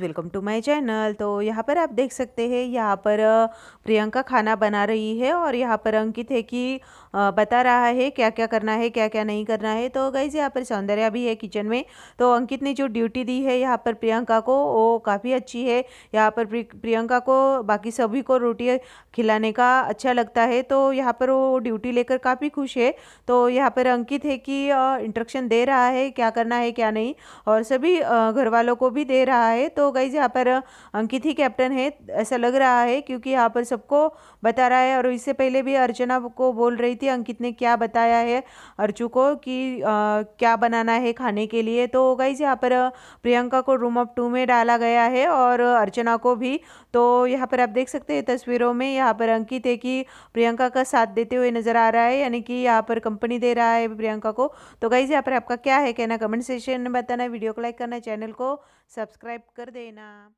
welcome to my channel तो यहाँ पर आप देख सकते हैं यहाँ पर प्रियंका खाना बना रही है और यहाँ पर अंकित है कि बता रहा है क्या क्या करना है क्या क्या नहीं करना है तो गाइज यहाँ पर सौंदर्या भी है किचन में तो अंकित ने जो ड्यूटी दी है यहाँ पर प्रियंका को वो काफ़ी अच्छी है यहाँ पर प्रियंका को बाकी सभी को रोटी खिलाने का अच्छा लगता है तो यहाँ पर वो ड्यूटी लेकर काफ़ी खुश है तो यहाँ पर अंकित है कि इंट्रक्शन दे रहा है क्या करना है क्या नहीं और सभी घर वालों को भी दे रहा है तो तो गाइज यहाँ पर अंकित ही कैप्टन है ऐसा लग रहा है क्योंकि यहाँ पर सबको बता रहा है और इससे पहले भी अर्चना को बोल रही थी अंकित ने क्या बताया है अर्चू को कि आ, क्या बनाना है खाने के लिए तो गाइज यहाँ पर प्रियंका को रूम ऑफ टू में डाला गया है और अर्चना को भी तो यहाँ पर आप देख सकते हैं तस्वीरों में यहाँ पर अंकित है कि प्रियंका का साथ देते हुए नजर आ रहा है यानी कि यहाँ पर कंपनी दे रहा है प्रियंका को तो गाइज यहाँ पर आपका क्या है कहना कमेंट सेशन में बताना वीडियो को लाइक करना चैनल को सब्सक्राइब कर देना